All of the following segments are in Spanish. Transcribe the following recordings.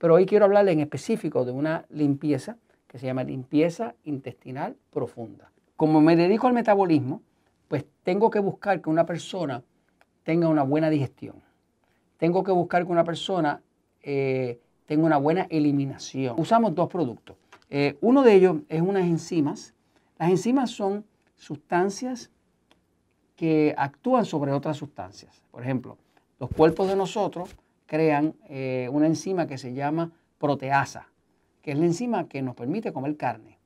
Pero hoy quiero hablarle en específico de una limpieza que se llama limpieza intestinal profunda. Como me dedico al metabolismo, pues tengo que buscar que una persona tenga una buena digestión. Tengo que buscar que una persona eh, tenga una buena eliminación. Usamos dos productos. Eh, uno de ellos es unas enzimas. Las enzimas son sustancias que actúan sobre otras sustancias. Por ejemplo, los cuerpos de nosotros crean eh, una enzima que se llama proteasa, que es la enzima que nos permite comer carne.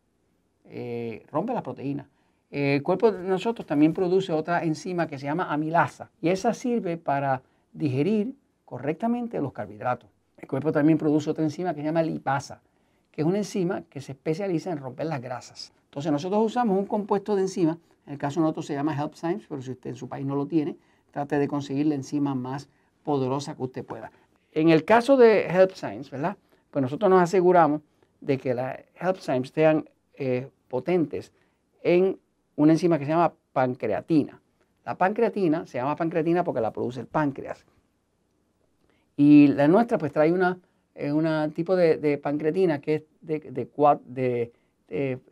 Eh, rompe las proteínas. Eh, el cuerpo de nosotros también produce otra enzima que se llama amilasa y esa sirve para digerir correctamente los carbohidratos. El cuerpo también produce otra enzima que se llama lipasa, que es una enzima que se especializa en romper las grasas. Entonces nosotros usamos un compuesto de enzima, en el caso de nosotros se llama Help pero si usted en su país no lo tiene, trate de conseguir la enzima más poderosa que usted pueda. En el caso de Help Science, ¿verdad? Pues nosotros nos aseguramos de que las Help Science sean eh, potentes en una enzima que se llama pancreatina. La pancreatina se llama pancreatina porque la produce el páncreas. Y la nuestra pues trae una, eh, tipo de, pancreatina que es de,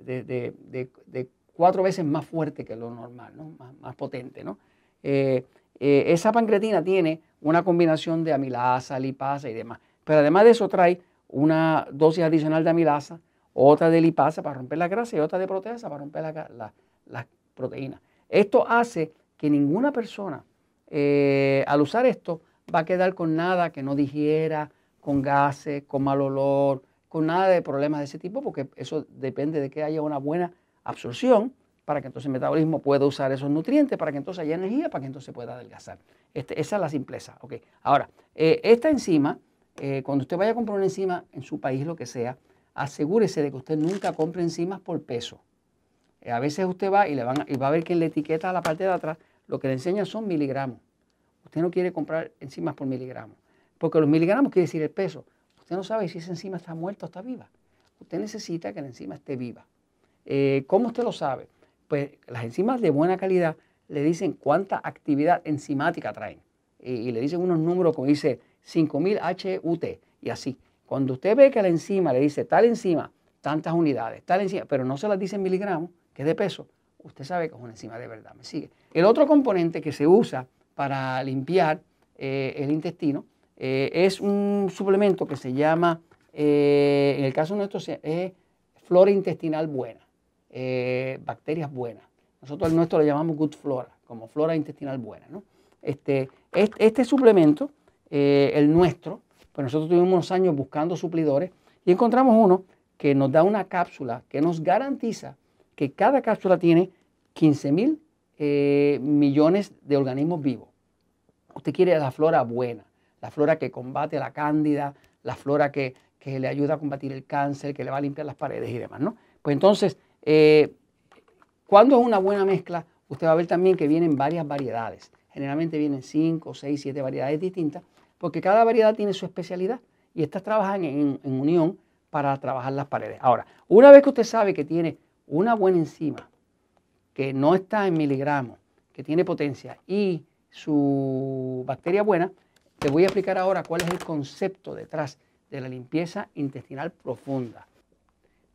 de, cuatro veces más fuerte que lo normal, ¿no? más, potente. ¿no? Eh, eh, esa pancreatina tiene una combinación de amilasa, lipasa y demás. Pero además de eso trae una dosis adicional de amilasa, otra de lipasa para romper la grasa y otra de proteasa para romper las la, proteínas. Esto hace que ninguna persona eh, al usar esto va a quedar con nada que no digiera, con gases, con mal olor, con nada de problemas de ese tipo, porque eso depende de que haya una buena absorción para que entonces el metabolismo pueda usar esos nutrientes, para que entonces haya energía, para que entonces pueda adelgazar. Este, esa es la simpleza. Ahora, eh, esta enzima, eh, cuando usted vaya a comprar una enzima en su país, lo que sea, asegúrese de que usted nunca compre enzimas por peso. Eh, a veces usted va y, le van, y va a ver que en la etiqueta a la parte de atrás lo que le enseña son miligramos. Usted no quiere comprar enzimas por miligramos, porque los miligramos quiere decir el peso. Usted no sabe si esa enzima está muerta o está viva. Usted necesita que la enzima esté viva. ¿Cómo usted lo sabe? pues las enzimas de buena calidad le dicen cuánta actividad enzimática traen. Y, le dicen unos números como dice 5000 HUT y así. Cuando usted ve que la enzima le dice tal enzima, tantas unidades, tal enzima, pero no se las dice en miligramos, que es de peso, usted sabe que es una enzima de verdad. Me sigue. El otro componente que se usa para limpiar eh, el intestino eh, es un suplemento que se llama, eh, en el caso nuestro, es flora intestinal buena. Eh, bacterias buenas. Nosotros el nuestro lo llamamos good flora, como flora intestinal buena. Este, este, suplemento, eh, el nuestro, pues nosotros tuvimos unos años buscando suplidores y encontramos uno que nos da una cápsula que nos garantiza que cada cápsula tiene 15 mil eh, millones de organismos vivos. Usted quiere la flora buena, la flora que combate la cándida, la flora que, que le ayuda a combatir el cáncer, que le va a limpiar las paredes y demás, ¿no? Pues entonces, eh, cuando es una buena mezcla? Usted va a ver también que vienen varias variedades. Generalmente vienen 5, 6, 7 variedades distintas, porque cada variedad tiene su especialidad y estas trabajan en unión para trabajar las paredes. Ahora, una vez que usted sabe que tiene una buena enzima, que no está en miligramos, que tiene potencia y su bacteria buena, te voy a explicar ahora cuál es el concepto detrás de la limpieza intestinal profunda.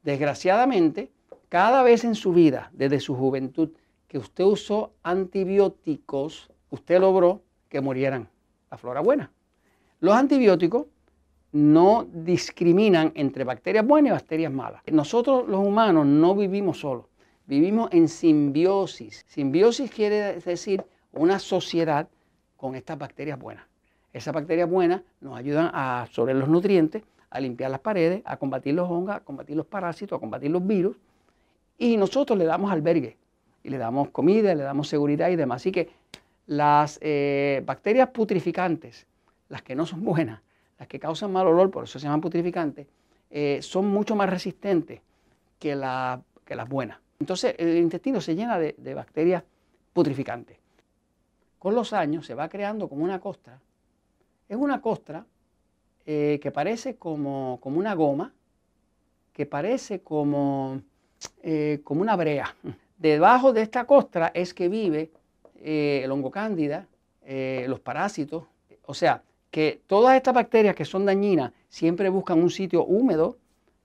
Desgraciadamente, cada vez en su vida, desde su juventud, que usted usó antibióticos, usted logró que murieran la flora buena. Los antibióticos no discriminan entre bacterias buenas y bacterias malas. Nosotros los humanos no vivimos solos, vivimos en simbiosis. Simbiosis quiere decir una sociedad con estas bacterias buenas. Esas bacterias buenas nos ayudan a absorber los nutrientes, a limpiar las paredes, a combatir los hongos, a combatir los parásitos, a combatir los virus y nosotros le damos albergue y le damos comida, le damos seguridad y demás. Así que las eh, bacterias putrificantes, las que no son buenas, las que causan mal olor, por eso se llaman putrificantes, eh, son mucho más resistentes que, la, las buenas. Entonces el intestino se llena de, bacterias putrificantes. Con los años se va creando como una costra. Es una costra eh, que parece como, como una goma, que parece como, eh, como una brea. Debajo de esta costra es que vive eh, el hongo cándida, eh, los parásitos. O sea, que todas estas bacterias que son dañinas siempre buscan un sitio húmedo,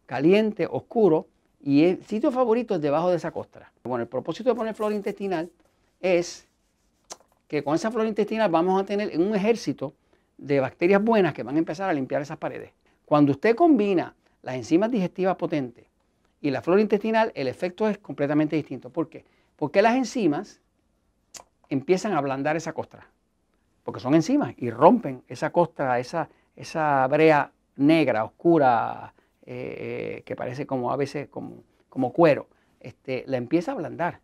caliente, oscuro, y el sitio favorito es debajo de esa costra. Bueno, el propósito de poner flora intestinal es que con esa flora intestinal vamos a tener un ejército de bacterias buenas que van a empezar a limpiar esas paredes. Cuando usted combina las enzimas digestivas potentes y la flora intestinal, el efecto es completamente distinto. ¿Por qué? Porque las enzimas empiezan a ablandar esa costra, porque son enzimas y rompen esa costra, esa, esa brea negra, oscura, eh, eh, que parece como a veces como, como cuero, este, la empieza a ablandar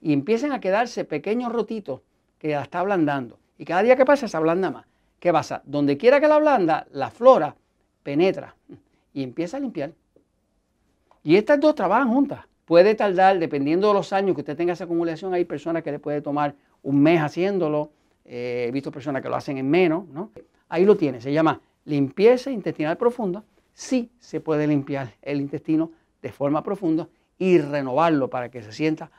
y empiezan a quedarse pequeños rotitos que la está ablandando. Y cada día que pasa se ablanda más. ¿Qué pasa? Donde quiera que la ablanda, la flora penetra y empieza a limpiar. Y estas dos trabajan juntas. Puede tardar, dependiendo de los años que usted tenga esa acumulación, hay personas que le puede tomar un mes haciéndolo. Eh, he visto personas que lo hacen en menos, ¿no? Ahí lo tiene, se llama limpieza intestinal profunda. Sí se puede limpiar el intestino de forma profunda y renovarlo para que se sienta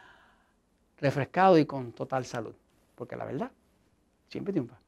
refrescado y con total salud. Porque la verdad, siempre triunfa.